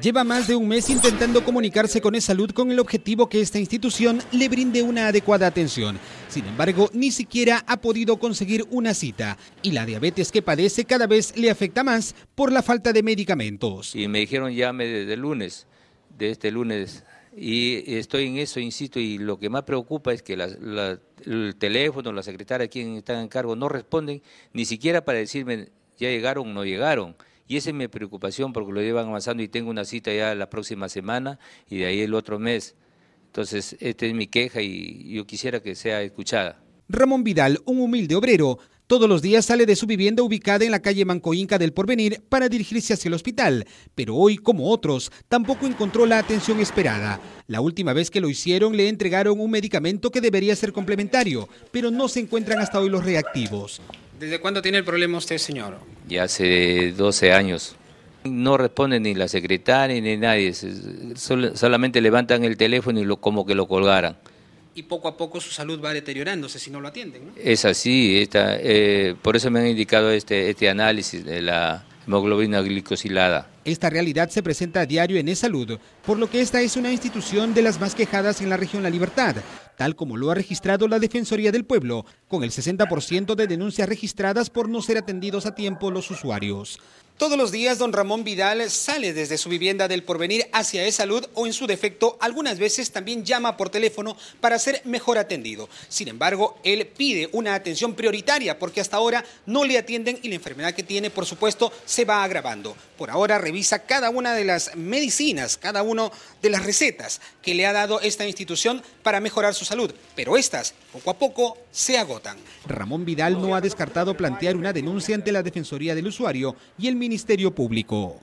Lleva más de un mes intentando comunicarse con eSalud salud con el objetivo que esta institución le brinde una adecuada atención. Sin embargo, ni siquiera ha podido conseguir una cita y la diabetes que padece cada vez le afecta más por la falta de medicamentos. Y me dijeron llame desde lunes, de este lunes, y estoy en eso, insisto, y lo que más preocupa es que el teléfono, la secretaria, quien está en cargo, no responden ni siquiera para decirme ya llegaron o no llegaron. Y esa es mi preocupación porque lo llevan avanzando y tengo una cita ya la próxima semana y de ahí el otro mes. Entonces, esta es mi queja y yo quisiera que sea escuchada. Ramón Vidal, un humilde obrero, todos los días sale de su vivienda ubicada en la calle Manco Inca del Porvenir para dirigirse hacia el hospital, pero hoy, como otros, tampoco encontró la atención esperada. La última vez que lo hicieron le entregaron un medicamento que debería ser complementario, pero no se encuentran hasta hoy los reactivos. ¿Desde cuándo tiene el problema usted, señor? Ya hace 12 años. No responde ni la secretaria ni nadie, solamente levantan el teléfono y lo, como que lo colgaran. Y poco a poco su salud va deteriorándose si no lo atienden. ¿no? Es así, eh, por eso me han indicado este, este análisis de la, hemoglobina glicosilada. Esta realidad se presenta a diario en E-Salud, por lo que esta es una institución de las más quejadas en la región La Libertad, tal como lo ha registrado la Defensoría del Pueblo, con el 60% de denuncias registradas por no ser atendidos a tiempo los usuarios. Todos los días, don Ramón Vidal sale desde su vivienda del porvenir hacia E-Salud o, en su defecto, algunas veces también llama por teléfono para ser mejor atendido. Sin embargo, él pide una atención prioritaria porque hasta ahora no le atienden y la enfermedad que tiene, por supuesto, se va agravando. Por ahora, revisa cada una de las medicinas, cada una de las recetas que le ha dado esta institución para mejorar su salud, pero estas, poco a poco, se agotan. Ramón Vidal no ha descartado plantear una denuncia ante la Defensoría del Usuario y el Ministerio Público.